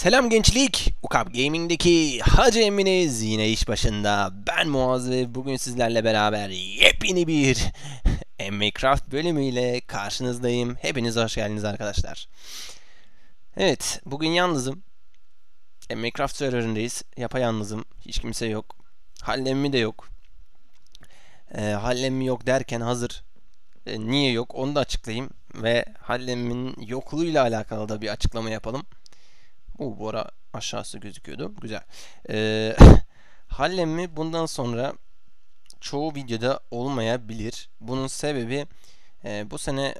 Selam gençlik. Ukap Gaming'deki Hacı Eminiz yine iş başında. Ben Muaz ve bugün sizlerle beraber yepyeni bir Minecraft bölümüyle karşınızdayım. Hepiniz hoş geldiniz arkadaşlar. Evet, bugün yalnızım. Minecraft serverındayız. Yapayalnızım. Hiç kimse yok. Hallemi de yok. E, ee, hallemmi yok derken hazır. E, niye yok onu da açıklayayım. Ve hallemin yokluğuyla alakalı da bir açıklama yapalım. Uu, bu ara aşağısı gözüküyordu. Güzel. Ee, mi bundan sonra çoğu videoda olmayabilir. Bunun sebebi e, bu sene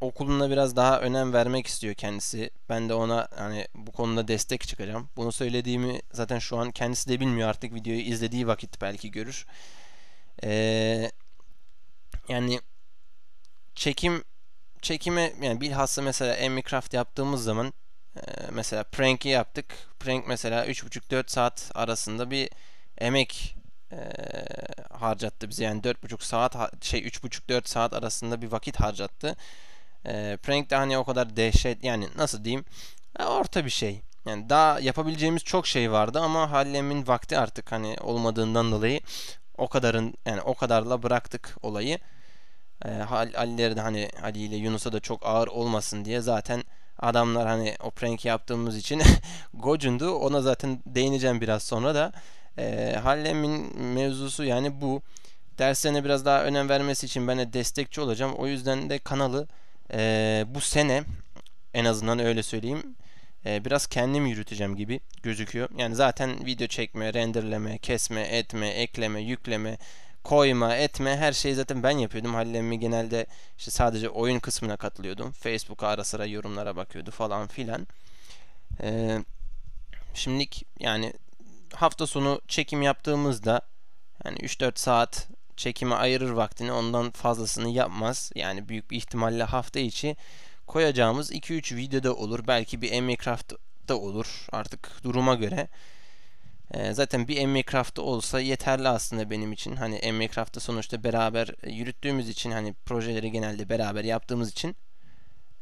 okuluna biraz daha önem vermek istiyor kendisi. Ben de ona hani bu konuda destek çıkacağım. Bunu söylediğimi zaten şu an kendisi de bilmiyor artık videoyu izlediği vakit belki görür. Ee, yani çekim çekime yani bilhassa mesela Emicraft yaptığımız zaman ee, mesela prank'i yaptık. Prank mesela 3,5-4 saat arasında bir emek e, harcattı bize. Yani 4,5 saat şey 3,5-4 saat arasında bir vakit harcattı. E, prank de hani o kadar dehşet yani nasıl diyeyim e, orta bir şey. Yani daha yapabileceğimiz çok şey vardı ama Hallem'in vakti artık hani olmadığından dolayı o kadarın yani o kadarla bıraktık olayı. E, Hal, de hani Ali ile Yunus'a da çok ağır olmasın diye zaten adamlar hani o prank yaptığımız için gocundu. Ona zaten değineceğim biraz sonra da. E, ee, Hallem'in mevzusu yani bu. Derslerine biraz daha önem vermesi için ben de destekçi olacağım. O yüzden de kanalı e, bu sene en azından öyle söyleyeyim e, biraz kendim yürüteceğim gibi gözüküyor. Yani zaten video çekme, renderleme, kesme, etme, ekleme, yükleme, koyma etme her şeyi zaten ben yapıyordum. Hallemi genelde işte sadece oyun kısmına katılıyordum. Facebook'a ara sıra yorumlara bakıyordu falan filan. Ee, şimdilik yani hafta sonu çekim yaptığımızda yani 3-4 saat çekime ayırır vaktini ondan fazlasını yapmaz. Yani büyük bir ihtimalle hafta içi koyacağımız 2-3 videoda olur. Belki bir Emicraft'da olur artık duruma göre. Ee, zaten bir MMCraft'ı olsa yeterli aslında benim için. Hani MMCraft'ı sonuçta beraber e, yürüttüğümüz için hani projeleri genelde beraber yaptığımız için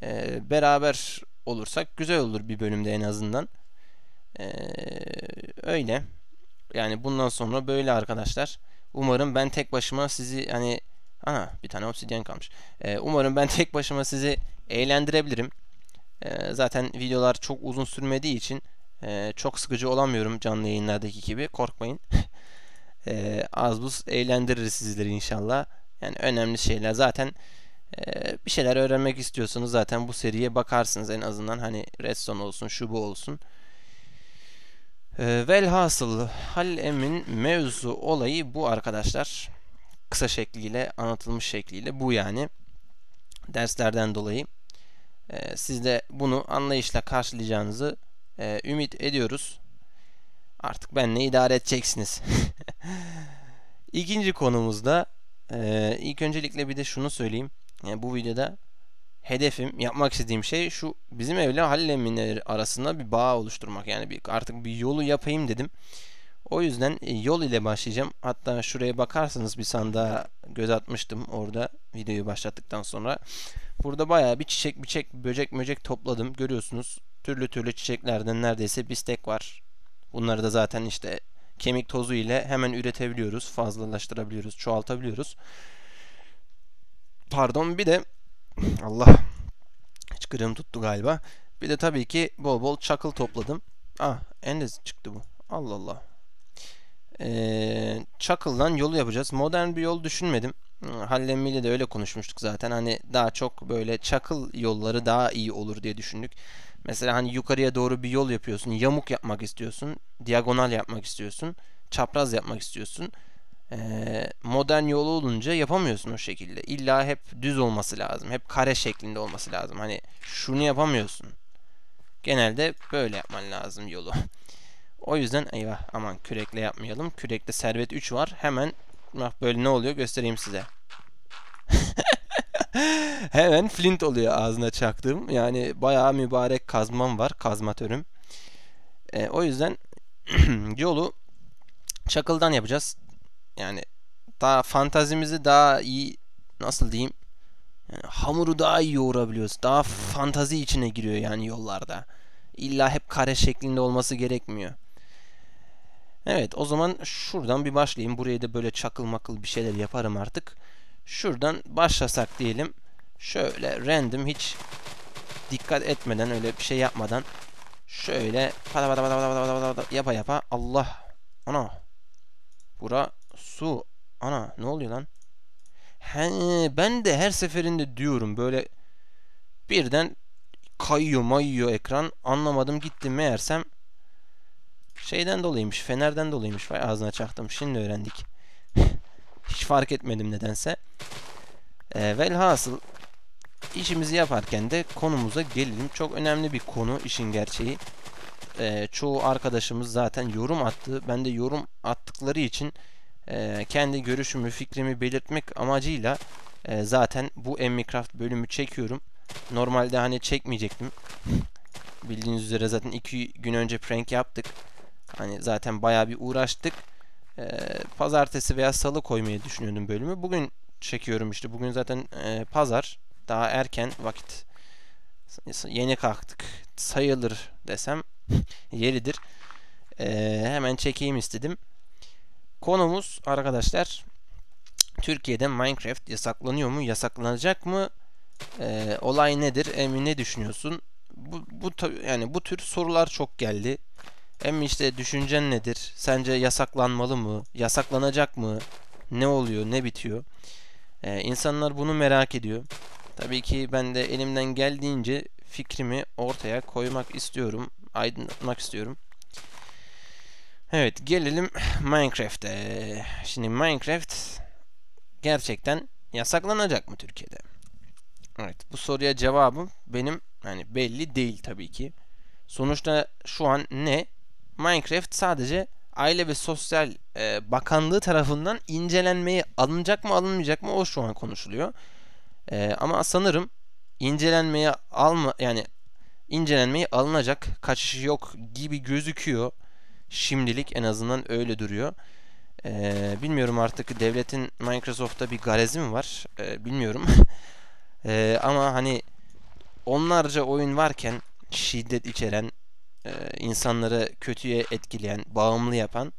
e, beraber olursak güzel olur bir bölümde en azından. E, öyle. Yani bundan sonra böyle arkadaşlar. Umarım ben tek başıma sizi hani aha bir tane obsidyen kalmış. E, umarım ben tek başıma sizi eğlendirebilirim. E, zaten videolar çok uzun sürmediği için ee, çok sıkıcı olamıyorum canlı yayınlardaki gibi. Korkmayın. ee, az buz eğlendirir sizleri inşallah. Yani önemli şeyler. Zaten e, bir şeyler öğrenmek istiyorsanız zaten bu seriye bakarsınız en azından. Hani Redstone olsun, şu bu olsun. Ee, velhasıl Halil Emin mevzu olayı bu arkadaşlar. Kısa şekliyle, anlatılmış şekliyle bu yani. Derslerden dolayı. Ee, siz de bunu anlayışla karşılayacağınızı e, ümit ediyoruz. Artık benle idare edeceksiniz. İkinci konumuzda e, ilk öncelikle bir de şunu söyleyeyim. Yani bu videoda hedefim, yapmak istediğim şey şu bizim evle Halil Emin arasında bir bağ oluşturmak. Yani bir, artık bir yolu yapayım dedim. O yüzden e, yol ile başlayacağım. Hatta şuraya bakarsanız bir sandığa göz atmıştım orada videoyu başlattıktan sonra. Burada baya bir çiçek, bir biçek, böcek, möcek topladım. Görüyorsunuz türlü türlü çiçeklerden neredeyse bistek var. Bunları da zaten işte kemik tozu ile hemen üretebiliyoruz, fazlalaştırabiliyoruz, çoğaltabiliyoruz. Pardon bir de Allah hiç kırım tuttu galiba. Bir de tabii ki bol bol çakıl topladım. Ah endez çıktı bu. Allah Allah. Ee, çakıldan yolu yapacağız. Modern bir yol düşünmedim. Hallemiyle de öyle konuşmuştuk zaten. Hani daha çok böyle çakıl yolları daha iyi olur diye düşündük. Mesela hani yukarıya doğru bir yol yapıyorsun. Yamuk yapmak istiyorsun. Diagonal yapmak istiyorsun. Çapraz yapmak istiyorsun. Ee, modern yolu olunca yapamıyorsun o şekilde. İlla hep düz olması lazım. Hep kare şeklinde olması lazım. Hani şunu yapamıyorsun. Genelde böyle yapman lazım yolu. O yüzden eyvah aman kürekle yapmayalım. Kürekte servet 3 var. Hemen bak böyle ne oluyor göstereyim size. Hemen flint oluyor ağzına çaktığım. Yani bayağı mübarek kazmam var. Kazmatörüm. E, o yüzden yolu çakıldan yapacağız. Yani daha fantazimizi daha iyi nasıl diyeyim yani hamuru daha iyi yoğurabiliyoruz. Daha fantazi içine giriyor yani yollarda. İlla hep kare şeklinde olması gerekmiyor. Evet o zaman şuradan bir başlayayım. Buraya da böyle çakıl makıl bir şeyler yaparım artık. Şuradan başlasak diyelim. Şöyle random hiç dikkat etmeden öyle bir şey yapmadan şöyle pata pata pata pata pata pata yapa yapa Allah ana bura su ana ne oluyor lan He, ben de her seferinde diyorum böyle birden kayıyor mayıyor ekran anlamadım gittim meğersem şeyden dolayıymış fenerden dolayıymış vay ağzına çaktım şimdi öğrendik hiç fark etmedim nedense e, velhasıl işimizi yaparken de konumuza gelelim. Çok önemli bir konu işin gerçeği. E, çoğu arkadaşımız zaten yorum attı. Ben de yorum attıkları için e, kendi görüşümü, fikrimi belirtmek amacıyla e, zaten bu Emicraft bölümü çekiyorum. Normalde hani çekmeyecektim. Bildiğiniz üzere zaten iki gün önce prank yaptık. Hani zaten baya bir uğraştık. Ee, pazartesi veya salı koymayı düşünüyordum bölümü. Bugün çekiyorum işte. Bugün zaten e, pazar. Daha erken vakit. Yeni kalktık. Sayılır desem yeridir. E, hemen çekeyim istedim. Konumuz arkadaşlar Türkiye'de Minecraft yasaklanıyor mu? Yasaklanacak mı? E, olay nedir? Emin ne düşünüyorsun? Bu, bu yani bu tür sorular çok geldi. Hem işte düşüncen nedir? Sence yasaklanmalı mı? Yasaklanacak mı? Ne oluyor? Ne bitiyor? Ee, insanlar bunu merak ediyor. Tabii ki ben de elimden geldiğince fikrimi ortaya koymak istiyorum. Aydınlatmak istiyorum. Evet gelelim Minecraft'e. Şimdi Minecraft gerçekten yasaklanacak mı Türkiye'de? Evet bu soruya cevabım benim hani belli değil tabii ki. Sonuçta şu an ne? Minecraft sadece Aile ve Sosyal e, Bakanlığı tarafından incelenmeyi alınacak mı alınmayacak mı o şu an konuşuluyor. E, ama sanırım incelenmeye alma yani incelenmeyi alınacak kaçışı yok gibi gözüküyor. Şimdilik en azından öyle duruyor. Ee, bilmiyorum artık devletin Microsoft'ta bir garezi mi var? Ee, bilmiyorum. ee, ama hani onlarca oyun varken şiddet içeren e, insanları kötüye etkileyen, bağımlı yapan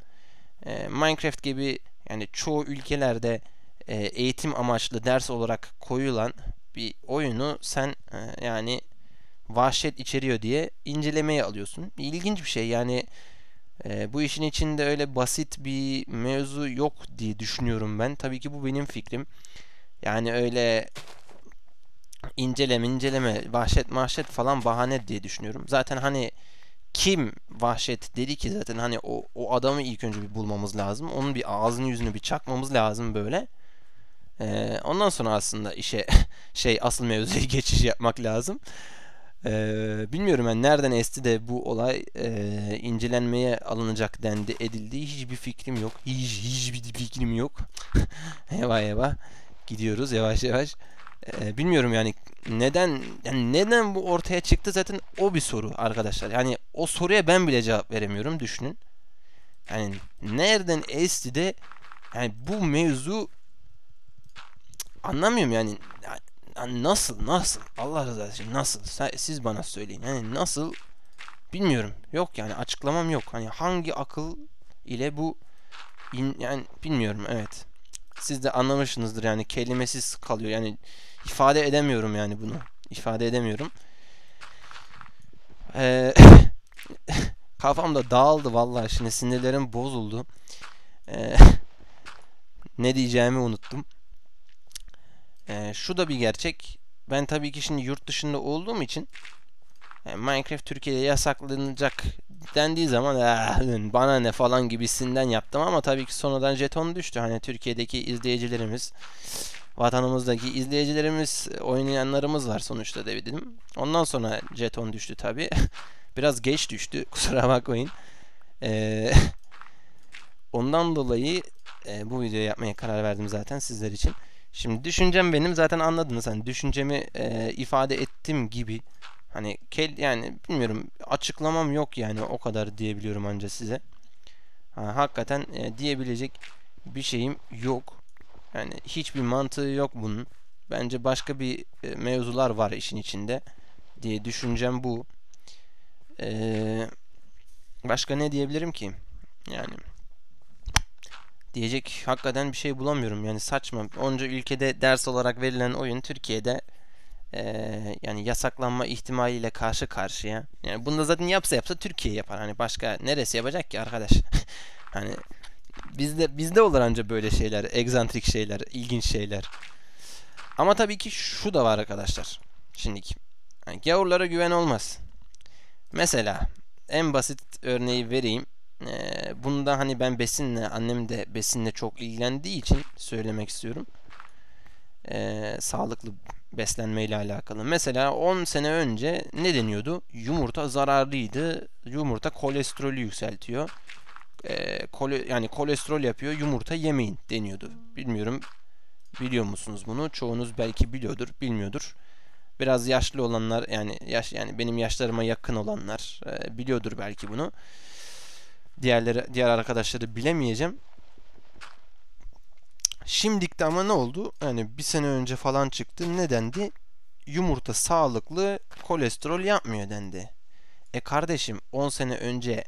e, Minecraft gibi yani çoğu ülkelerde e, eğitim amaçlı ders olarak koyulan bir oyunu sen e, yani vahşet içeriyor diye incelemeye alıyorsun. İlginç bir şey yani e, bu işin içinde öyle basit bir mevzu yok diye düşünüyorum ben. Tabii ki bu benim fikrim. Yani öyle inceleme inceleme vahşet mahşet falan bahane diye düşünüyorum. Zaten hani kim vahşet dedi ki zaten hani o, o adamı ilk önce bir bulmamız lazım. Onun bir ağzını yüzünü bir çakmamız lazım böyle. Ee, ondan sonra aslında işe şey asıl mevzuya geçiş yapmak lazım. Ee, bilmiyorum ben yani nereden esti de bu olay e, incelenmeye alınacak dendi edildi. Hiçbir fikrim yok. Hiç hiçbir fikrim yok. eyvah eyvah. Gidiyoruz yavaş yavaş e, bilmiyorum yani neden yani neden bu ortaya çıktı zaten o bir soru arkadaşlar. Yani o soruya ben bile cevap veremiyorum düşünün. Yani nereden esti de yani bu mevzu anlamıyorum yani nasıl nasıl Allah razı olsun nasıl siz bana söyleyin yani nasıl bilmiyorum yok yani açıklamam yok hani hangi akıl ile bu in, yani bilmiyorum evet siz de anlamışsınızdır yani kelimesiz kalıyor yani ifade edemiyorum yani bunu. İfade edemiyorum. Ee, kafam da dağıldı vallahi şimdi sinirlerim bozuldu. Ee, ne diyeceğimi unuttum. Ee, şu da bir gerçek. Ben tabii ki şimdi yurt dışında olduğum için e, Minecraft Türkiye'de yasaklanacak dendiği zaman ah, bana ne falan gibisinden yaptım ama tabii ki sonradan jeton düştü. Hani Türkiye'deki izleyicilerimiz vatanımızdaki izleyicilerimiz, oynayanlarımız var sonuçta dedim. Ondan sonra jeton düştü tabi. Biraz geç düştü kusura bakmayın. Ee, ondan dolayı e, bu videoyu yapmaya karar verdim zaten sizler için. Şimdi düşüncem benim zaten anladınız. Hani düşüncemi e, ifade ettim gibi. Hani kel yani bilmiyorum açıklamam yok yani o kadar diyebiliyorum anca size. Ha, hakikaten e, diyebilecek bir şeyim yok. Yani hiçbir mantığı yok bunun. Bence başka bir e, mevzular var işin içinde diye düşüncem bu. Ee, başka ne diyebilirim ki? Yani diyecek hakikaten bir şey bulamıyorum. Yani saçma. Onca ülkede ders olarak verilen oyun Türkiye'de e, yani yasaklanma ihtimaliyle karşı karşıya. Yani bunu da zaten yapsa yapsa Türkiye yapar. Hani başka neresi yapacak ki arkadaş? hani Bizde bizde olur anca böyle şeyler, egzantrik şeyler, ilginç şeyler. Ama tabii ki şu da var arkadaşlar. Şimdiki. Yani gavurlara güven olmaz. Mesela en basit örneği vereyim. Ee, da hani ben besinle, annem de besinle çok ilgilendiği için söylemek istiyorum. Ee, sağlıklı beslenmeyle alakalı. Mesela 10 sene önce ne deniyordu? Yumurta zararlıydı. Yumurta kolesterolü yükseltiyor e, kole, yani kolesterol yapıyor yumurta yemeyin deniyordu. Bilmiyorum biliyor musunuz bunu? Çoğunuz belki biliyordur, bilmiyordur. Biraz yaşlı olanlar yani yaş yani benim yaşlarıma yakın olanlar e, biliyordur belki bunu. Diğerleri diğer arkadaşları bilemeyeceğim. Şimdilik ama ne oldu? Yani bir sene önce falan çıktı. Nedendi? Yumurta sağlıklı, kolesterol yapmıyor dendi. E kardeşim 10 sene önce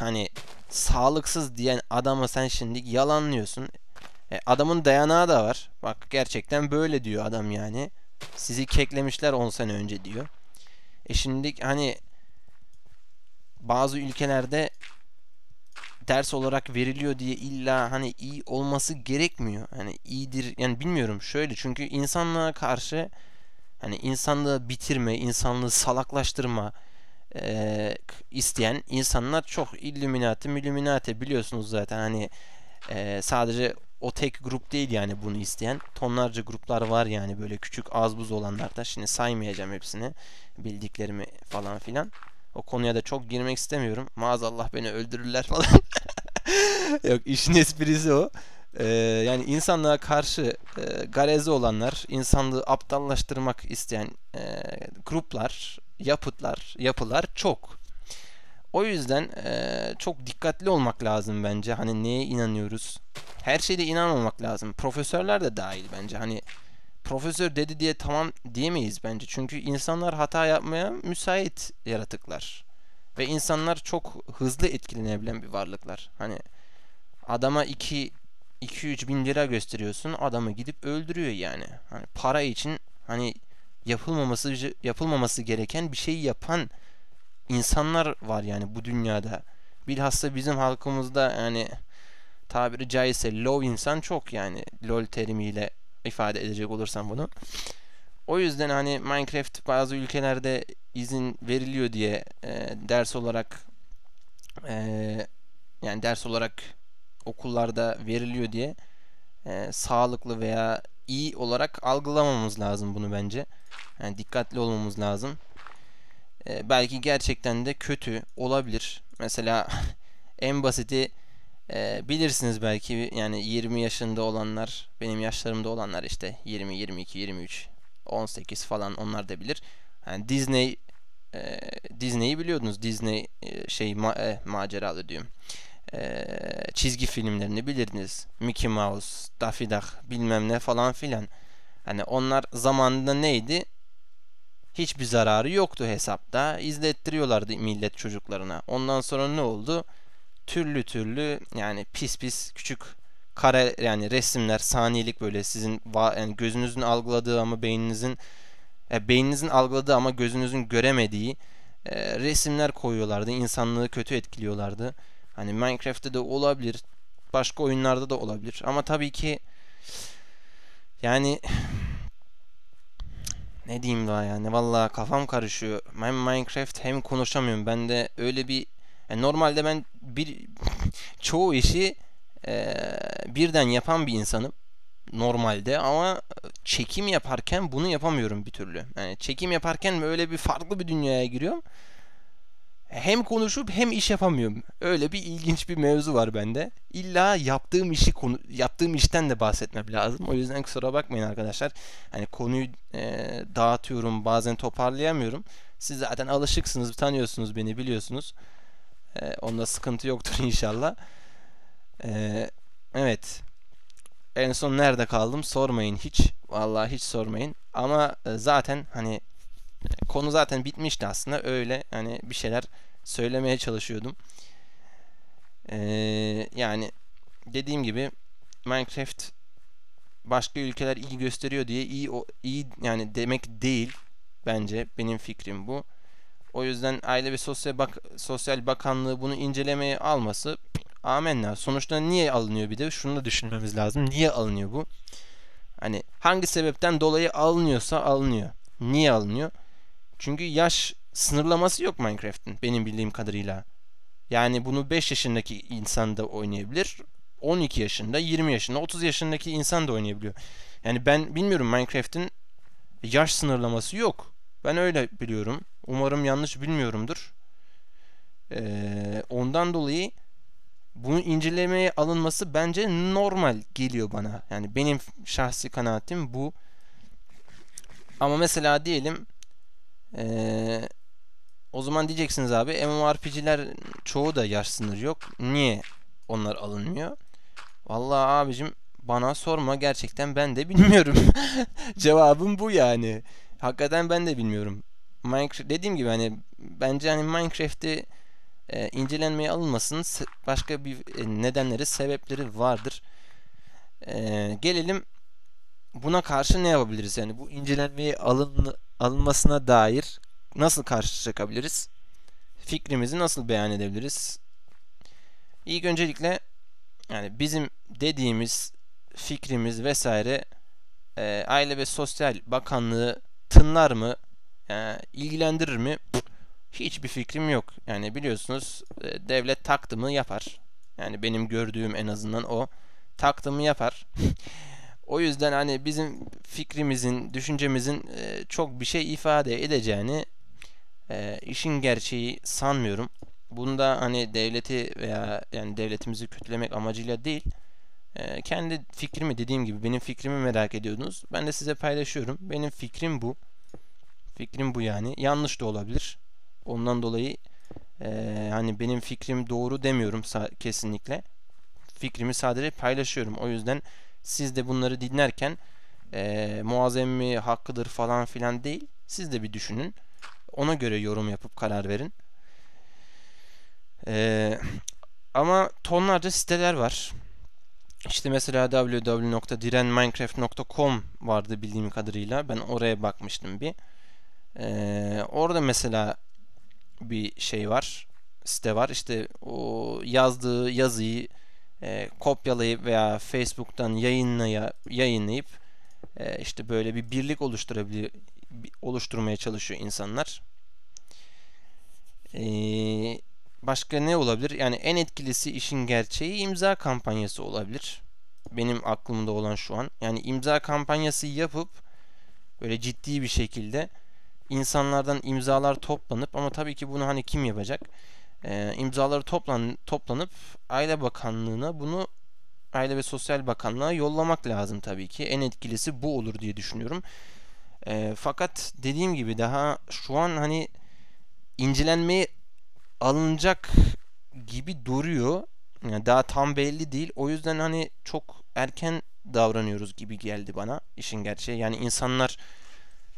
hani sağlıksız diyen adama sen şimdi yalanlıyorsun. E, adamın dayanağı da var. Bak gerçekten böyle diyor adam yani. Sizi keklemişler 10 sene önce diyor. E şimdi hani bazı ülkelerde ders olarak veriliyor diye illa hani iyi olması gerekmiyor. Hani iyidir yani bilmiyorum şöyle çünkü insanlığa karşı hani insanlığı bitirme, insanlığı salaklaştırma e, isteyen insanlar çok. Illuminati, Illuminati biliyorsunuz zaten hani e, sadece o tek grup değil yani bunu isteyen. Tonlarca gruplar var yani böyle küçük az buz olanlar da. Şimdi saymayacağım hepsini. Bildiklerimi falan filan. O konuya da çok girmek istemiyorum. Maazallah beni öldürürler falan. Yok işin esprisi o. Ee, yani insanlığa karşı e, garezi olanlar, insanlığı aptallaştırmak isteyen e, gruplar, yapıtlar, yapılar çok. O yüzden e, çok dikkatli olmak lazım bence. Hani neye inanıyoruz? Her şeyde inanmamak lazım. Profesörler de dahil bence. Hani profesör dedi diye tamam diyemeyiz bence. Çünkü insanlar hata yapmaya müsait yaratıklar. Ve insanlar çok hızlı etkilenebilen bir varlıklar. Hani adama 2 2-3 bin lira gösteriyorsun adamı gidip öldürüyor yani. Hani para için hani yapılmaması yapılmaması gereken bir şeyi yapan insanlar var yani bu dünyada. Bilhassa bizim halkımızda yani tabiri caizse low insan çok yani lol terimiyle ifade edecek olursam bunu. O yüzden hani Minecraft bazı ülkelerde izin veriliyor diye e, ders olarak e, yani ders olarak okullarda veriliyor diye e, sağlıklı veya iyi olarak algılamamız lazım bunu bence. Yani dikkatli olmamız lazım. Ee, belki gerçekten de kötü olabilir. Mesela en basiti e, bilirsiniz belki yani 20 yaşında olanlar, benim yaşlarımda olanlar işte 20, 22, 23, 18 falan onlar da bilir. Yani Disney e, Disney'i biliyordunuz. Disney e, şey ma- e, maceralı diyorum. Ee, çizgi filmlerini bilirdiniz. Mickey Mouse, Daffy Duck bilmem ne falan filan. Hani onlar zamanında neydi? Hiçbir zararı yoktu hesapta. İzlettiriyorlardı millet çocuklarına. Ondan sonra ne oldu? Türlü türlü yani pis pis küçük kare yani resimler saniyelik böyle sizin yani gözünüzün algıladığı ama beyninizin e, beyninizin algıladığı ama gözünüzün göremediği e, resimler koyuyorlardı. İnsanlığı kötü etkiliyorlardı. Hani Minecraft'te de olabilir. Başka oyunlarda da olabilir. Ama tabii ki yani ne diyeyim daha yani valla kafam karışıyor. Hem Minecraft hem konuşamıyorum. Ben de öyle bir yani e, normalde ben bir çoğu işi e, birden yapan bir insanım normalde ama e, çekim yaparken bunu yapamıyorum bir türlü. Yani çekim yaparken böyle bir farklı bir dünyaya giriyorum hem konuşup hem iş yapamıyorum. Öyle bir ilginç bir mevzu var bende. İlla yaptığım işi konu yaptığım işten de bahsetmem lazım. O yüzden kusura bakmayın arkadaşlar. Hani konuyu e, dağıtıyorum, bazen toparlayamıyorum. Siz zaten alışıksınız, tanıyorsunuz beni, biliyorsunuz. E, onda sıkıntı yoktur inşallah. E, evet. En son nerede kaldım sormayın hiç. Vallahi hiç sormayın. Ama e, zaten hani konu zaten bitmişti aslında. Öyle hani bir şeyler söylemeye çalışıyordum. Ee, yani dediğim gibi Minecraft başka ülkeler iyi gösteriyor diye iyi o iyi yani demek değil bence benim fikrim bu. O yüzden Aile ve Sosyal Bak Sosyal Bakanlığı bunu incelemeye alması amenna. Sonuçta niye alınıyor bir de şunu da düşünmemiz lazım. Niye alınıyor bu? Hani hangi sebepten dolayı alınıyorsa alınıyor. Niye alınıyor? Çünkü yaş sınırlaması yok Minecraft'ın benim bildiğim kadarıyla. Yani bunu 5 yaşındaki insan da oynayabilir. 12 yaşında, 20 yaşında, 30 yaşındaki insan da oynayabiliyor. Yani ben bilmiyorum Minecraft'in yaş sınırlaması yok. Ben öyle biliyorum. Umarım yanlış bilmiyorumdur. Ee, ondan dolayı bunu incelemeye alınması bence normal geliyor bana. Yani benim şahsi kanaatim bu. Ama mesela diyelim ee, o zaman diyeceksiniz abi MMORPG'ler çoğu da yaş sınırı yok. Niye onlar alınmıyor? Vallahi abicim bana sorma gerçekten ben de bilmiyorum. Cevabım bu yani. Hakikaten ben de bilmiyorum. Minecraft dediğim gibi hani bence hani Minecraft'i e, incelenmeye alınmasının başka bir e, nedenleri, sebepleri vardır. E, gelelim buna karşı ne yapabiliriz? Yani bu incelenmeye alın, alınmasına dair nasıl karşı çıkabiliriz? Fikrimizi nasıl beyan edebiliriz? İlk öncelikle yani bizim dediğimiz fikrimiz vesaire e, Aile ve Sosyal Bakanlığı tınlar mı? E, ilgilendirir mi? Hiçbir fikrim yok. Yani biliyorsunuz e, devlet taktımı yapar. Yani benim gördüğüm en azından o. Taktımı yapar. O yüzden hani bizim fikrimizin, düşüncemizin e, çok bir şey ifade edeceğini e, işin gerçeği sanmıyorum. Bunda hani devleti veya yani devletimizi kötülemek amacıyla değil. E, kendi fikrimi dediğim gibi benim fikrimi merak ediyordunuz. Ben de size paylaşıyorum. Benim fikrim bu. Fikrim bu yani. Yanlış da olabilir. Ondan dolayı hani benim fikrim doğru demiyorum kesinlikle. Fikrimi sadece paylaşıyorum. O yüzden siz de bunları dinlerken e, muazzem mi hakkıdır falan filan değil. Siz de bir düşünün. Ona göre yorum yapıp karar verin. E, ama tonlarca siteler var. İşte mesela www.direnminecraft.com vardı bildiğim kadarıyla. Ben oraya bakmıştım bir. Ee, orada mesela bir şey var. Site var. İşte o yazdığı yazıyı e, kopyalayıp veya Facebook'tan yayınlaya, yayınlayıp e, işte böyle bir birlik oluşturabilir oluşturmaya çalışıyor insanlar. Ee, başka ne olabilir? Yani en etkilisi işin gerçeği imza kampanyası olabilir. Benim aklımda olan şu an. Yani imza kampanyası yapıp böyle ciddi bir şekilde insanlardan imzalar toplanıp ama tabii ki bunu hani kim yapacak? e, imzaları toplan, toplanıp Aile Bakanlığı'na bunu Aile ve Sosyal Bakanlığı'na yollamak lazım tabii ki. En etkilisi bu olur diye düşünüyorum. E, fakat dediğim gibi daha şu an hani incelenmeye alınacak gibi duruyor. Yani daha tam belli değil. O yüzden hani çok erken davranıyoruz gibi geldi bana işin gerçeği. Yani insanlar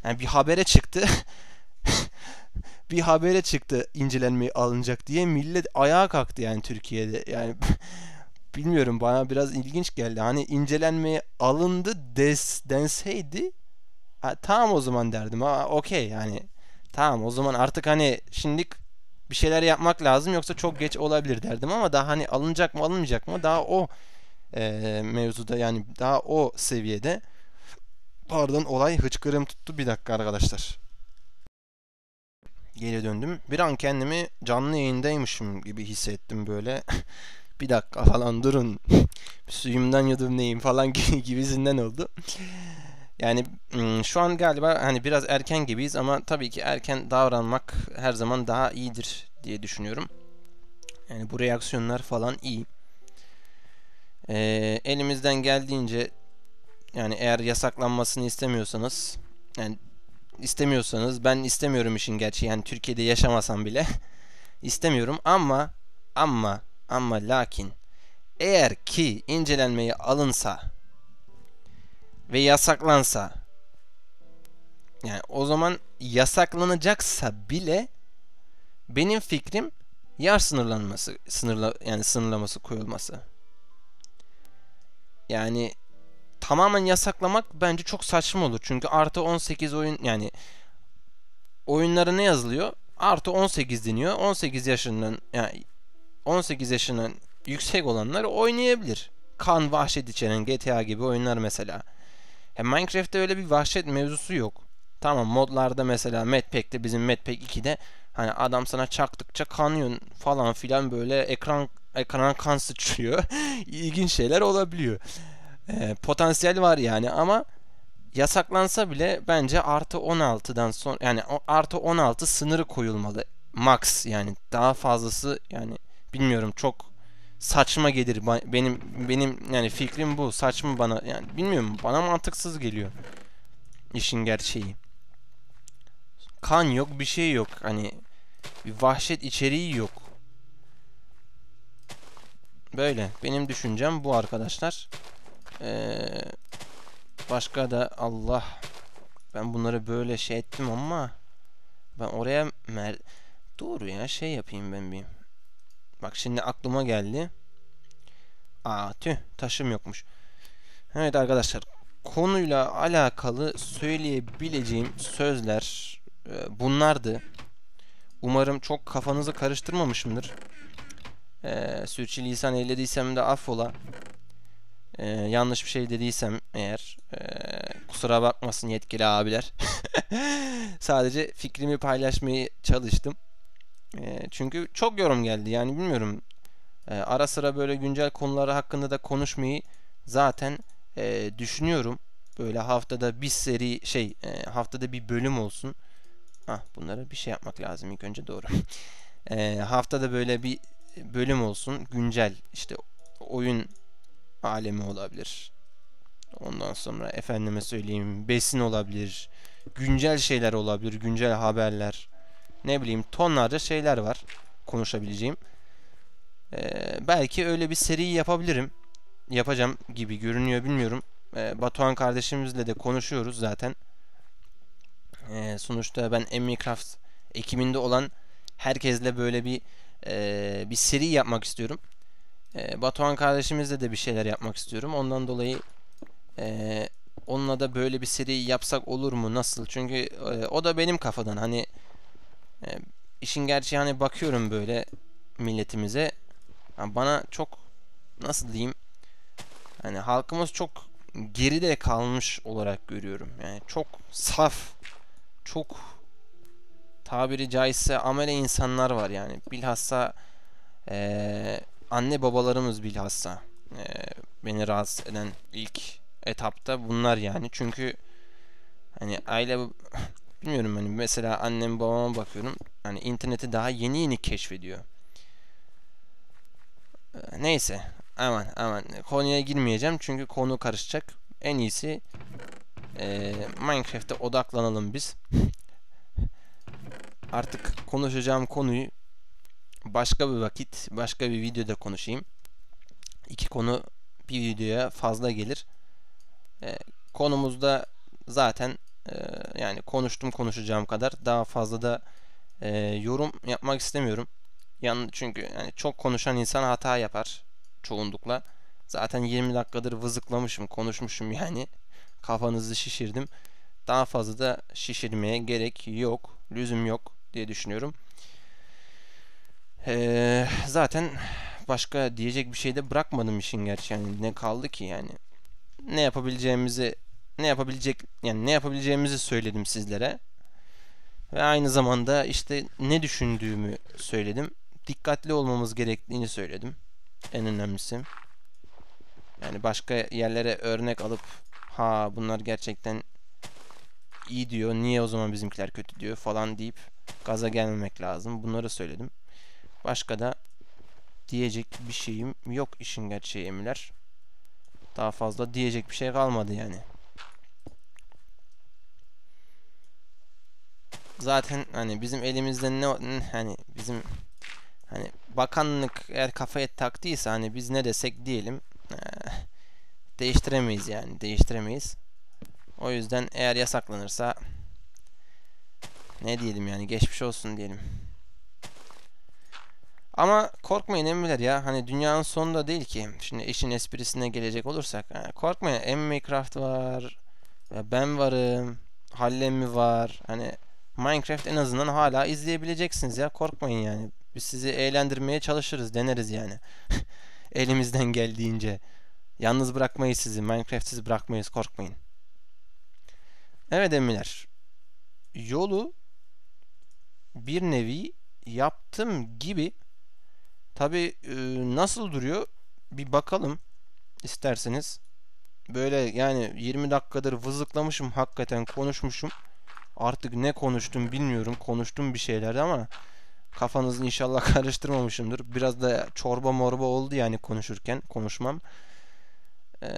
yani bir habere çıktı. bir habere çıktı incelenmeyi alınacak diye millet ayağa kalktı yani Türkiye'de. Yani bilmiyorum bana biraz ilginç geldi. Hani incelenmeye alındı des, denseydi ha, tamam o zaman derdim. Ha okey yani tamam o zaman artık hani şimdilik bir şeyler yapmak lazım yoksa çok geç olabilir derdim ama daha hani alınacak mı alınmayacak mı daha o e, mevzuda yani daha o seviyede pardon olay hıçkırım tuttu bir dakika arkadaşlar geri döndüm. Bir an kendimi canlı yayındaymışım gibi hissettim böyle. bir dakika falan durun. Suyumdan yudum neyim falan gibisinden oldu. Yani şu an galiba hani biraz erken gibiyiz ama tabii ki erken davranmak her zaman daha iyidir diye düşünüyorum. Yani bu reaksiyonlar falan iyi. Ee, elimizden geldiğince yani eğer yasaklanmasını istemiyorsanız yani istemiyorsanız ben istemiyorum işin gerçeği. Yani Türkiye'de yaşamasam bile istemiyorum ama ama ama lakin eğer ki incelenmeye alınsa ve yasaklansa yani o zaman yasaklanacaksa bile benim fikrim yer sınırlanması sınırla yani sınırlaması koyulması. Yani tamamen yasaklamak bence çok saçma olur. Çünkü artı 18 oyun yani oyunlara ne yazılıyor? Artı 18 deniyor. 18 yaşından yani 18 yaşının yüksek olanlar oynayabilir. Kan vahşet içeren GTA gibi oyunlar mesela. Ya Minecraft'te öyle bir vahşet mevzusu yok. Tamam modlarda mesela Medpack'te bizim Medpack 2'de hani adam sana çaktıkça kanıyor falan filan böyle ekran ekran kan sıçrıyor. İlginç şeyler olabiliyor e, potansiyel var yani ama yasaklansa bile bence artı 16'dan sonra yani artı 16 sınırı koyulmalı max yani daha fazlası yani bilmiyorum çok saçma gelir benim benim yani fikrim bu saçma bana yani bilmiyorum bana mantıksız geliyor işin gerçeği kan yok bir şey yok hani bir vahşet içeriği yok böyle benim düşüncem bu arkadaşlar ee, başka da Allah. Ben bunları böyle şey ettim ama ben oraya mer doğru ya şey yapayım ben bir. Bak şimdi aklıma geldi. Aa tüh taşım yokmuş. Evet arkadaşlar konuyla alakalı söyleyebileceğim sözler e, bunlardı. Umarım çok kafanızı karıştırmamışımdır. E, sürçülisan eylediysem de affola. Ee, yanlış bir şey dediysem eğer e, kusura bakmasın yetkili abiler. Sadece fikrimi paylaşmayı çalıştım. E, çünkü çok yorum geldi yani bilmiyorum. E, ara sıra böyle güncel konuları hakkında da konuşmayı zaten e, düşünüyorum. Böyle haftada bir seri şey e, haftada bir bölüm olsun. Ah bunlara bir şey yapmak lazım ilk önce doğru. e, haftada böyle bir bölüm olsun güncel işte oyun alemi olabilir. Ondan sonra efendime söyleyeyim besin olabilir. Güncel şeyler olabilir. Güncel haberler. Ne bileyim tonlarca şeyler var konuşabileceğim. Ee, belki öyle bir seri yapabilirim. Yapacağım gibi görünüyor bilmiyorum. Ee, Batuhan kardeşimizle de konuşuyoruz zaten. Ee, sonuçta ben Emicraft ekiminde olan herkesle böyle bir e, bir seri yapmak istiyorum e, Batuhan kardeşimizle de bir şeyler yapmak istiyorum. Ondan dolayı e, onunla da böyle bir seri yapsak olur mu? Nasıl? Çünkü e, o da benim kafadan. Hani e, işin gerçeği hani bakıyorum böyle milletimize. Yani bana çok nasıl diyeyim? Hani halkımız çok geride kalmış olarak görüyorum. Yani çok saf, çok tabiri caizse amele insanlar var yani. Bilhassa ee, anne babalarımız bilhassa e, beni rahatsız eden ilk etapta bunlar yani. Çünkü hani aile bilmiyorum hani mesela annem babama bakıyorum. Hani interneti daha yeni yeni keşfediyor. E, neyse aman aman konuya girmeyeceğim çünkü konu karışacak. En iyisi e, Minecraft'e odaklanalım biz. Artık konuşacağım konuyu başka bir vakit, başka bir videoda konuşayım. İki konu bir videoya fazla gelir. E, konumuzda zaten e, yani konuştum konuşacağım kadar daha fazla da e, yorum yapmak istemiyorum. Yani çünkü yani çok konuşan insan hata yapar çoğunlukla. Zaten 20 dakikadır vızıklamışım, konuşmuşum yani. Kafanızı şişirdim. Daha fazla da şişirmeye gerek yok, lüzum yok diye düşünüyorum. Ee, zaten başka diyecek bir şey de bırakmadım işin gerçi yani ne kaldı ki yani. Ne yapabileceğimizi ne yapabilecek yani ne yapabileceğimizi söyledim sizlere. Ve aynı zamanda işte ne düşündüğümü söyledim. Dikkatli olmamız gerektiğini söyledim. En önemlisi. Yani başka yerlere örnek alıp ha bunlar gerçekten iyi diyor. Niye o zaman bizimkiler kötü diyor falan deyip gaza gelmemek lazım. Bunları söyledim. Başka da diyecek bir şeyim yok işin gerçeği emiler. Daha fazla diyecek bir şey kalmadı yani. Zaten hani bizim elimizde ne hani bizim hani bakanlık eğer kafaya taktıysa hani biz ne desek diyelim değiştiremeyiz yani değiştiremeyiz. O yüzden eğer yasaklanırsa ne diyelim yani geçmiş olsun diyelim. Ama korkmayın emmiler ya. Hani dünyanın sonunda değil ki. Şimdi işin esprisine gelecek olursak. korkmayın. Minecraft var. Ben varım. Hallemi var. Hani Minecraft en azından hala izleyebileceksiniz ya. Korkmayın yani. Biz sizi eğlendirmeye çalışırız. Deneriz yani. Elimizden geldiğince. Yalnız bırakmayız sizi. Minecraft'siz bırakmayız. Korkmayın. Evet emmiler. Yolu bir nevi yaptım gibi Tabi e, nasıl duruyor bir bakalım isterseniz. Böyle yani 20 dakikadır vızıklamışım hakikaten konuşmuşum. Artık ne konuştum bilmiyorum. Konuştum bir şeyler ama kafanızı inşallah karıştırmamışımdır. Biraz da çorba morba oldu yani konuşurken konuşmam. Ee,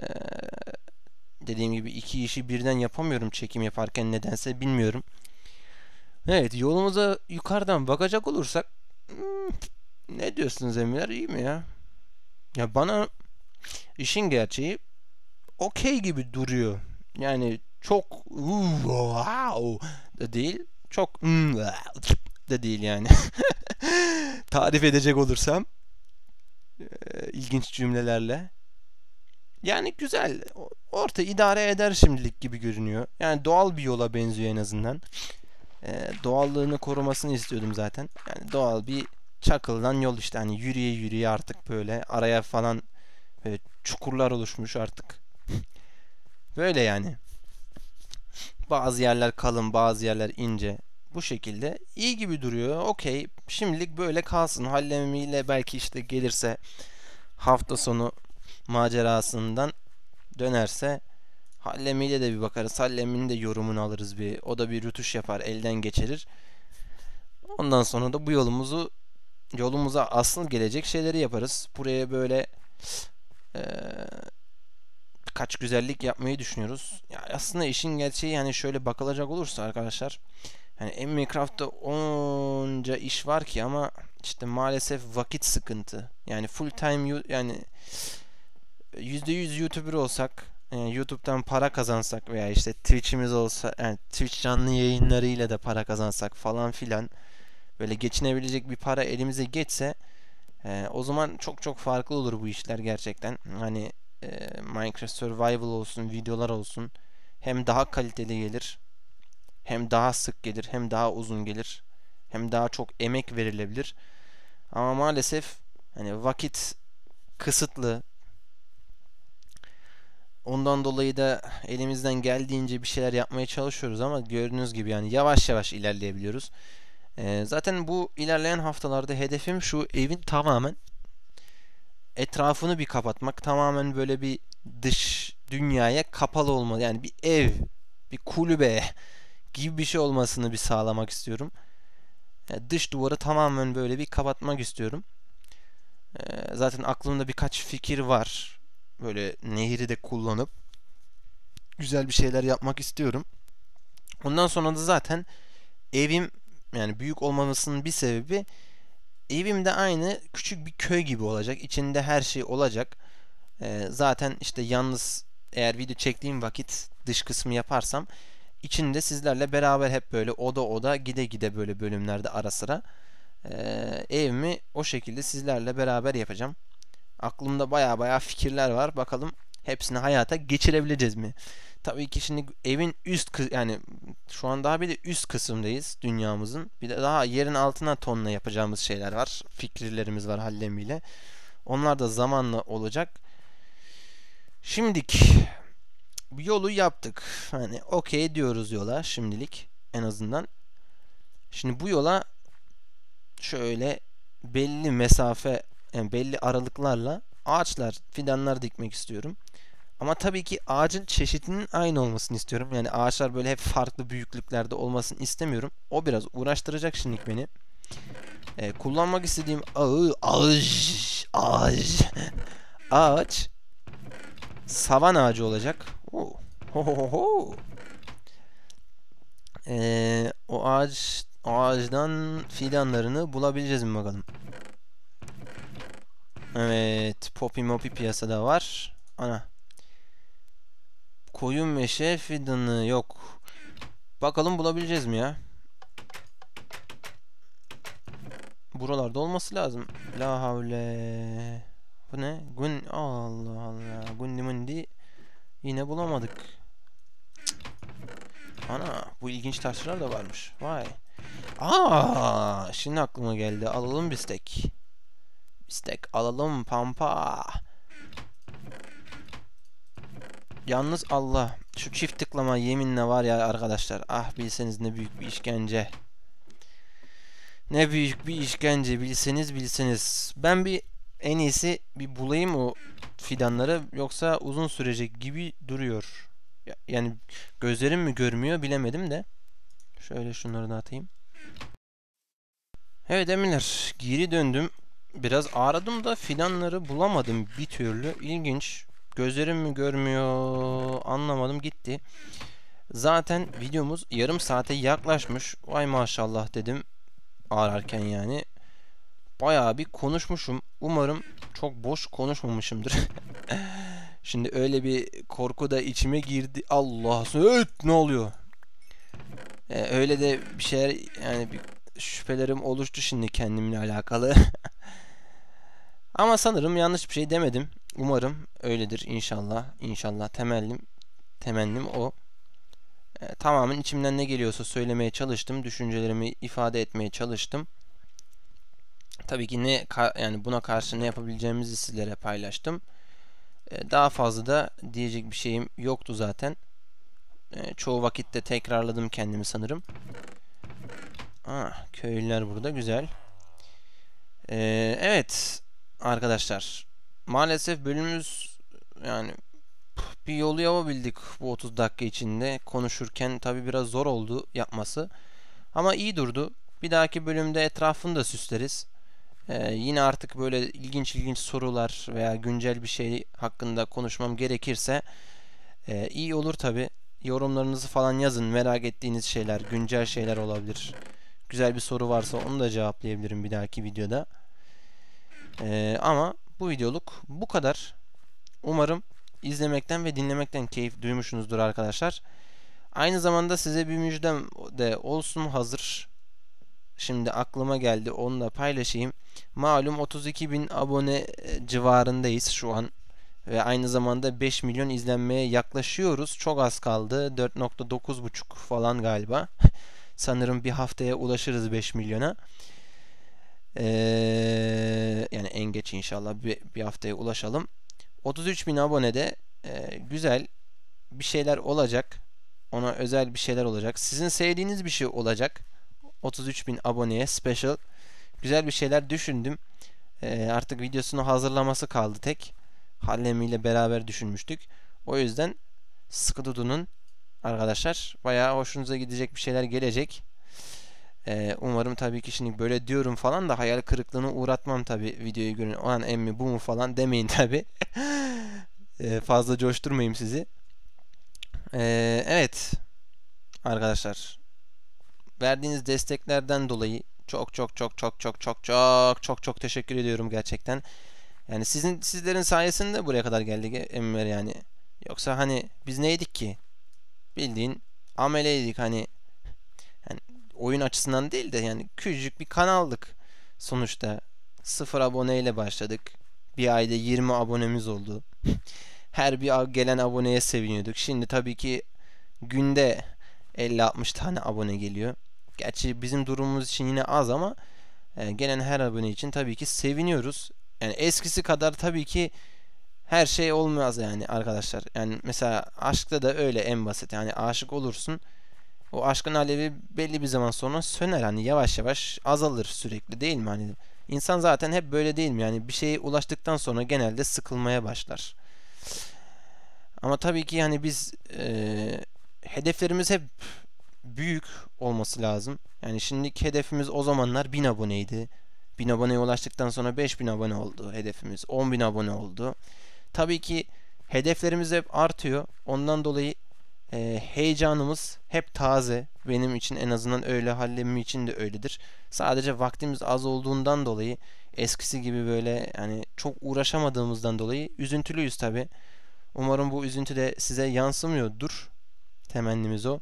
dediğim gibi iki işi birden yapamıyorum çekim yaparken nedense bilmiyorum. Evet yolumuza yukarıdan bakacak olursak hmm, ne diyorsunuz Emiler iyi mi ya? Ya bana işin gerçeği okey gibi duruyor. Yani çok wow da değil. Çok hmm da değil yani. Tarif edecek olursam ilginç cümlelerle. Yani güzel. Orta idare eder şimdilik gibi görünüyor. Yani doğal bir yola benziyor en azından. Ee, doğallığını korumasını istiyordum zaten. Yani doğal bir çakıldan yol işte hani yürüye yürüye artık böyle araya falan böyle çukurlar oluşmuş artık. böyle yani. Bazı yerler kalın, bazı yerler ince. Bu şekilde iyi gibi duruyor. Okey. Şimdilik böyle kalsın. Hallemiyle belki işte gelirse hafta sonu macerasından dönerse Hallemiyle de bir bakarız. Hallemin de yorumunu alırız bir. O da bir rütuş yapar, elden geçirir. Ondan sonra da bu yolumuzu yolumuza asıl gelecek şeyleri yaparız. Buraya böyle e, kaç güzellik yapmayı düşünüyoruz. Ya aslında işin gerçeği yani şöyle bakılacak olursa arkadaşlar yani Minecraft'ta onca iş var ki ama işte maalesef vakit sıkıntı. Yani full time yani %100 YouTuber olsak yani YouTube'dan para kazansak veya işte Twitch'imiz olsa yani Twitch canlı yayınlarıyla da para kazansak falan filan böyle geçinebilecek bir para elimize geçse e, o zaman çok çok farklı olur bu işler gerçekten. Hani e, Minecraft Survival olsun, videolar olsun hem daha kaliteli gelir, hem daha sık gelir, hem daha uzun gelir, hem daha çok emek verilebilir. Ama maalesef hani vakit kısıtlı. Ondan dolayı da elimizden geldiğince bir şeyler yapmaya çalışıyoruz ama gördüğünüz gibi yani yavaş yavaş ilerleyebiliyoruz. Ee, zaten bu ilerleyen haftalarda hedefim şu evin tamamen etrafını bir kapatmak. Tamamen böyle bir dış dünyaya kapalı olma yani bir ev, bir kulübe gibi bir şey olmasını bir sağlamak istiyorum. Yani ee, dış duvarı tamamen böyle bir kapatmak istiyorum. E, zaten aklımda birkaç fikir var. Böyle nehri de kullanıp güzel bir şeyler yapmak istiyorum. Ondan sonra da zaten evim yani büyük olmamasının bir sebebi evim de aynı küçük bir köy gibi olacak. İçinde her şey olacak. Ee, zaten işte yalnız eğer video çektiğim vakit dış kısmı yaparsam içinde sizlerle beraber hep böyle oda oda gide gide böyle bölümlerde ara sıra e, evimi o şekilde sizlerle beraber yapacağım. Aklımda baya baya fikirler var. Bakalım hepsini hayata geçirebileceğiz mi? Tabii ki şimdi evin üst kı yani şu an daha bir de üst kısımdayız dünyamızın. Bir de daha yerin altına tonla yapacağımız şeyler var. Fikirlerimiz var hallemiyle. Onlar da zamanla olacak. Şimdik yolu yaptık. Hani okey diyoruz yola şimdilik en azından. Şimdi bu yola şöyle belli mesafe yani belli aralıklarla ağaçlar, fidanlar dikmek istiyorum. Ama tabii ki ağacın çeşitinin aynı olmasını istiyorum. Yani ağaçlar böyle hep farklı büyüklüklerde olmasını istemiyorum. O biraz uğraştıracak şimdilik beni. Ee, kullanmak istediğim ağı, ağaç, ağaç, ağaç, savan ağacı olacak. Oo. Ho Ee, o ağaç, ağaçtan fidanlarını bulabileceğiz mi bakalım? Evet, popi mopi piyasada var. Ana. Koyun meşe fidanı yok. Bakalım bulabileceğiz mi ya? Buralarda olması lazım. La havle. Bu ne? Gün Allah Allah. Gündi mündi. Yine bulamadık. Ana bu ilginç taşlar da varmış. Vay. Aa, şimdi aklıma geldi. Alalım bistek. Bistek alalım pampa. Yalnız Allah şu çift tıklama yeminle var ya arkadaşlar. Ah bilseniz ne büyük bir işkence. Ne büyük bir işkence bilseniz bilseniz. Ben bir en iyisi bir bulayım o fidanları yoksa uzun sürecek gibi duruyor. Yani gözlerim mi görmüyor bilemedim de. Şöyle şunları da atayım. Evet eminler geri döndüm. Biraz aradım da fidanları bulamadım bir türlü. İlginç. Gözlerim mi görmüyor? Anlamadım gitti. Zaten videomuz yarım saate yaklaşmış. Vay maşallah dedim. Ararken yani. Bayağı bir konuşmuşum. Umarım çok boş konuşmamışımdır. Şimdi öyle bir korku da içime girdi. Allah öt ne oluyor? Ee, öyle de bir şeyler yani bir şüphelerim oluştu şimdi kendimle alakalı. Ama sanırım yanlış bir şey demedim. Umarım öyledir inşallah. İnşallah temennim temennim o. E, tamamen içimden ne geliyorsa söylemeye çalıştım. Düşüncelerimi ifade etmeye çalıştım. Tabii ki ne yani buna karşı ne yapabileceğimizi sizlere paylaştım. E, daha fazla da diyecek bir şeyim yoktu zaten. E, çoğu vakitte tekrarladım kendimi sanırım. Aa, ah, köylüler burada güzel. Ee, evet arkadaşlar maalesef bölümümüz yani bir yolu yapabildik bu 30 dakika içinde. Konuşurken tabi biraz zor oldu yapması. Ama iyi durdu. Bir dahaki bölümde etrafını da süsleriz. Ee, yine artık böyle ilginç ilginç sorular veya güncel bir şey hakkında konuşmam gerekirse e, iyi olur tabi. Yorumlarınızı falan yazın. Merak ettiğiniz şeyler, güncel şeyler olabilir. Güzel bir soru varsa onu da cevaplayabilirim bir dahaki videoda. Ee, ama bu videoluk bu kadar. Umarım izlemekten ve dinlemekten keyif duymuşsunuzdur arkadaşlar. Aynı zamanda size bir müjdem de olsun hazır. Şimdi aklıma geldi onu da paylaşayım. Malum 32 bin abone e, civarındayız şu an. Ve aynı zamanda 5 milyon izlenmeye yaklaşıyoruz. Çok az kaldı. 4.9.5 falan galiba. Sanırım bir haftaya ulaşırız 5 milyona. Ee, yani en geç inşallah bir, bir haftaya ulaşalım. 33 bin abonede e, güzel bir şeyler olacak. Ona özel bir şeyler olacak. Sizin sevdiğiniz bir şey olacak. 33 bin aboneye special. Güzel bir şeyler düşündüm. E, artık videosunu hazırlaması kaldı tek. Hallemi ile beraber düşünmüştük. O yüzden sıkı Skıdudu'nun arkadaşlar bayağı hoşunuza gidecek bir şeyler gelecek. Ee, umarım tabii ki şimdi böyle diyorum falan da hayal kırıklığına uğratmam tabii videoyu görün. O an emmi bu mu falan demeyin tabii. ee, fazla coşturmayayım sizi. Ee, evet arkadaşlar verdiğiniz desteklerden dolayı çok çok çok çok çok çok çok çok çok teşekkür ediyorum gerçekten. Yani sizin sizlerin sayesinde buraya kadar geldik e, Emmer yani. Yoksa hani biz neydik ki? Bildiğin ameleydik hani oyun açısından değil de yani küçücük bir kanaldık sonuçta. Sıfır aboneyle başladık. Bir ayda 20 abonemiz oldu. Her bir gelen aboneye seviniyorduk. Şimdi tabii ki günde 50-60 tane abone geliyor. Gerçi bizim durumumuz için yine az ama e, gelen her abone için tabii ki seviniyoruz. Yani eskisi kadar tabii ki her şey olmaz yani arkadaşlar. Yani mesela aşkta da öyle en basit. Yani aşık olursun o aşkın alevi belli bir zaman sonra söner hani yavaş yavaş azalır sürekli değil mi hani insan zaten hep böyle değil mi yani bir şeye ulaştıktan sonra genelde sıkılmaya başlar ama tabii ki hani biz e, hedeflerimiz hep büyük olması lazım yani şimdiki hedefimiz o zamanlar 1000 aboneydi 1000 aboneye ulaştıktan sonra 5000 abone oldu hedefimiz 10.000 abone oldu tabii ki hedeflerimiz hep artıyor ondan dolayı e, heyecanımız hep taze. Benim için en azından öyle hallem için de öyledir. Sadece vaktimiz az olduğundan dolayı eskisi gibi böyle yani çok uğraşamadığımızdan dolayı üzüntülüyüz tabi. Umarım bu üzüntü de size yansımıyordur. Temennimiz o.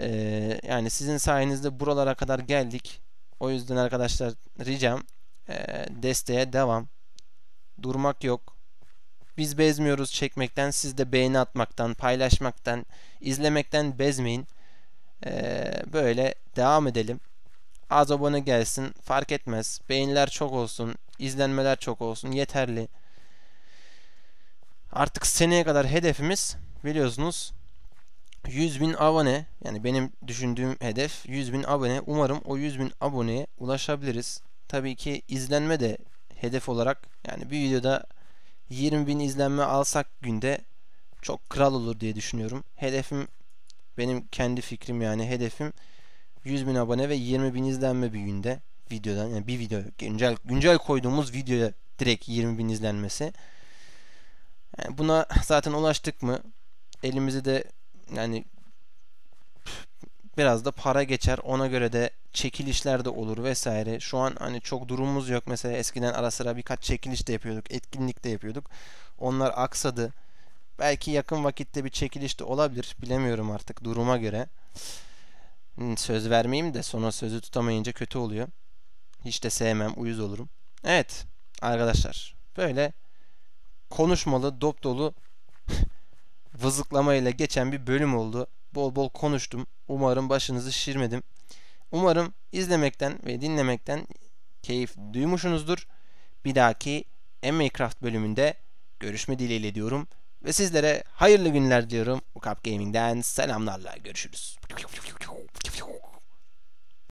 Ee, yani sizin sayenizde buralara kadar geldik. O yüzden arkadaşlar ricam e, desteğe devam. Durmak yok. Biz bezmiyoruz çekmekten, siz de beğeni atmaktan, paylaşmaktan, izlemekten bezmeyin. Ee, böyle devam edelim. Az abone gelsin, fark etmez. Beğeniler çok olsun, izlenmeler çok olsun, yeterli. Artık seneye kadar hedefimiz biliyorsunuz 100 bin abone yani benim düşündüğüm hedef 100 bin abone umarım o 100 bin aboneye ulaşabiliriz tabii ki izlenme de hedef olarak yani bir videoda 20 bin izlenme alsak günde çok kral olur diye düşünüyorum. Hedefim benim kendi fikrim yani hedefim 100 bin abone ve 20 bin izlenme bir günde videodan yani bir video güncel güncel koyduğumuz videoya direkt 20 bin izlenmesi. Yani buna zaten ulaştık mı elimizi de yani biraz da para geçer. Ona göre de çekilişler de olur vesaire. Şu an hani çok durumumuz yok. Mesela eskiden ara sıra birkaç çekiliş de yapıyorduk. Etkinlik de yapıyorduk. Onlar aksadı. Belki yakın vakitte bir çekiliş de olabilir. Bilemiyorum artık duruma göre. Hmm, söz vermeyeyim de sonra sözü tutamayınca kötü oluyor. Hiç de sevmem. Uyuz olurum. Evet arkadaşlar. Böyle konuşmalı, dop dolu vızıklamayla geçen bir bölüm oldu bol bol konuştum. Umarım başınızı şişirmedim. Umarım izlemekten ve dinlemekten keyif duymuşsunuzdur. Bir dahaki Minecraft bölümünde görüşme dileğiyle diyorum. Ve sizlere hayırlı günler diyorum. Ukap Gaming'den selamlarla görüşürüz.